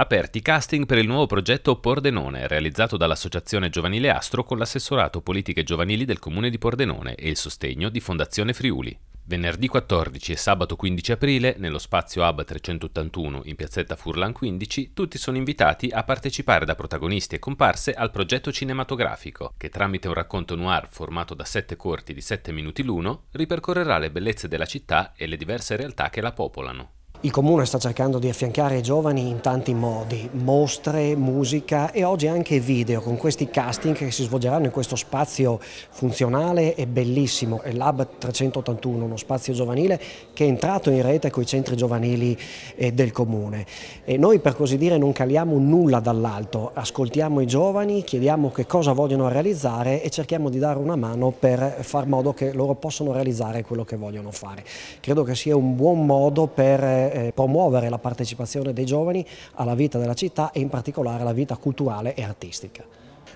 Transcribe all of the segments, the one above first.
Aperti i casting per il nuovo progetto Pordenone, realizzato dall'Associazione Giovanile Astro con l'assessorato Politiche Giovanili del Comune di Pordenone e il sostegno di Fondazione Friuli. Venerdì 14 e sabato 15 aprile, nello spazio Hub 381 in piazzetta Furlan 15, tutti sono invitati a partecipare da protagonisti e comparse al progetto cinematografico, che tramite un racconto noir formato da sette corti di 7 minuti l'uno, ripercorrerà le bellezze della città e le diverse realtà che la popolano. Il comune sta cercando di affiancare i giovani in tanti modi, mostre, musica e oggi anche video con questi casting che si svolgeranno in questo spazio funzionale e bellissimo, il Lab 381, uno spazio giovanile che è entrato in rete con i centri giovanili eh, del comune. E noi per così dire non caliamo nulla dall'alto, ascoltiamo i giovani, chiediamo che cosa vogliono realizzare e cerchiamo di dare una mano per far modo che loro possano realizzare quello che vogliono fare. Credo che sia un buon modo per eh, eh, promuovere la partecipazione dei giovani alla vita della città e in particolare alla vita culturale e artistica.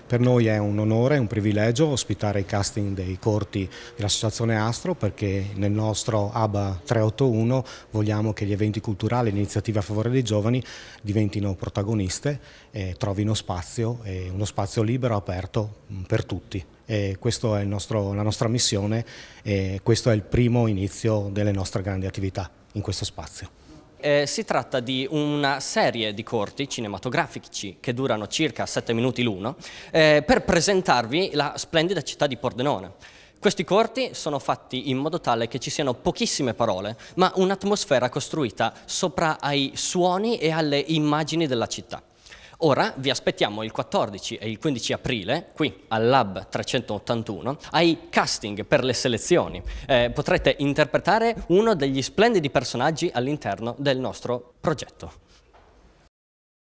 Per noi è un onore, e un privilegio ospitare i casting dei corti dell'Associazione Astro perché nel nostro ABA 381 vogliamo che gli eventi culturali e le iniziative a favore dei giovani diventino protagoniste e trovino spazio, e uno spazio libero, e aperto per tutti. E questa è nostro, la nostra missione e questo è il primo inizio delle nostre grandi attività in questo spazio. Eh, si tratta di una serie di corti cinematografici che durano circa 7 minuti l'uno eh, per presentarvi la splendida città di Pordenone. Questi corti sono fatti in modo tale che ci siano pochissime parole, ma un'atmosfera costruita sopra ai suoni e alle immagini della città. Ora vi aspettiamo il 14 e il 15 aprile, qui al Lab 381, ai casting per le selezioni. Eh, potrete interpretare uno degli splendidi personaggi all'interno del nostro progetto.